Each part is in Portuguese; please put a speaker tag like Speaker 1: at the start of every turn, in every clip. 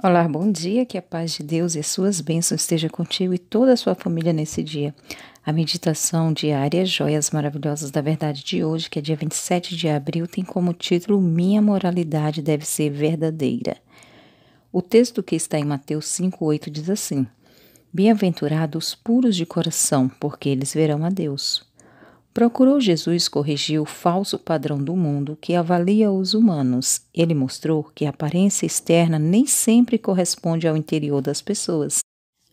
Speaker 1: Olá, bom dia, que a paz de Deus e as suas bênçãos esteja contigo e toda a sua família nesse dia. A meditação diária Joias Maravilhosas da Verdade de hoje, que é dia 27 de abril, tem como título Minha Moralidade Deve Ser Verdadeira. O texto que está em Mateus 5,8 diz assim: Bem-aventurados puros de coração, porque eles verão a Deus procurou Jesus corrigir o falso padrão do mundo que avalia os humanos. Ele mostrou que a aparência externa nem sempre corresponde ao interior das pessoas.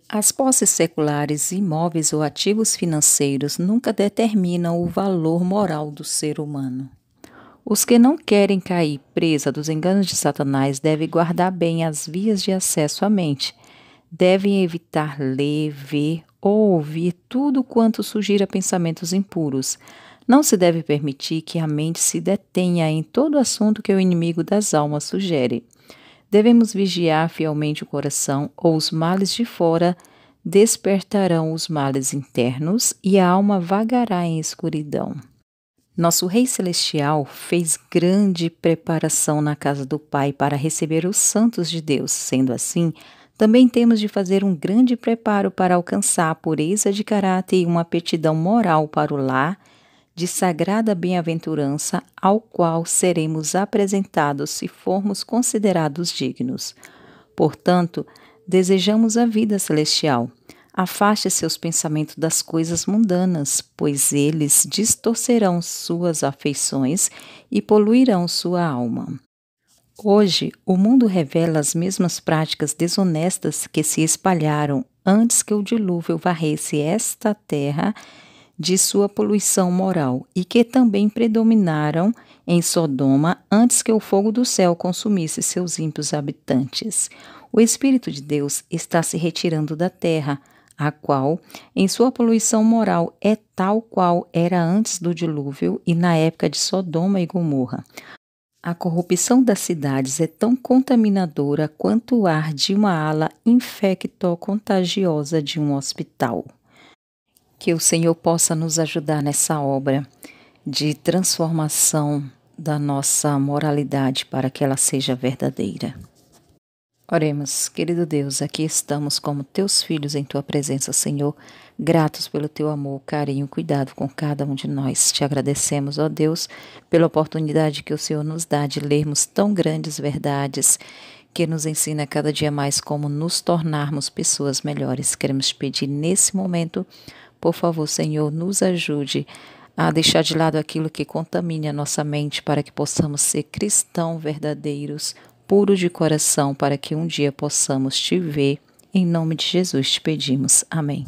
Speaker 1: As posses seculares, imóveis ou ativos financeiros nunca determinam o valor moral do ser humano. Os que não querem cair presa dos enganos de Satanás devem guardar bem as vias de acesso à mente. Devem evitar ler, ver ouvir tudo quanto sugira pensamentos impuros. Não se deve permitir que a mente se detenha em todo assunto que o inimigo das almas sugere. Devemos vigiar fielmente o coração, ou os males de fora despertarão os males internos e a alma vagará em escuridão. Nosso Rei Celestial fez grande preparação na casa do Pai para receber os santos de Deus, sendo assim, também temos de fazer um grande preparo para alcançar a pureza de caráter e uma aptidão moral para o lar, de sagrada bem-aventurança, ao qual seremos apresentados se formos considerados dignos. Portanto, desejamos a vida celestial. Afaste seus pensamentos das coisas mundanas, pois eles distorcerão suas afeições e poluirão sua alma. Hoje, o mundo revela as mesmas práticas desonestas que se espalharam antes que o dilúvio varresse esta terra de sua poluição moral e que também predominaram em Sodoma antes que o fogo do céu consumisse seus ímpios habitantes. O Espírito de Deus está se retirando da terra, a qual, em sua poluição moral, é tal qual era antes do dilúvio e na época de Sodoma e Gomorra. A corrupção das cidades é tão contaminadora quanto o ar de uma ala infecto-contagiosa de um hospital. Que o Senhor possa nos ajudar nessa obra de transformação da nossa moralidade para que ela seja verdadeira. Oremos, querido Deus, aqui estamos como teus filhos em tua presença, Senhor, gratos pelo teu amor, carinho, cuidado com cada um de nós. Te agradecemos, ó Deus, pela oportunidade que o Senhor nos dá de lermos tão grandes verdades que nos ensina cada dia mais como nos tornarmos pessoas melhores. Queremos te pedir nesse momento, por favor, Senhor, nos ajude a deixar de lado aquilo que contamine a nossa mente para que possamos ser cristãos verdadeiros puro de coração, para que um dia possamos te ver. Em nome de Jesus te pedimos. Amém.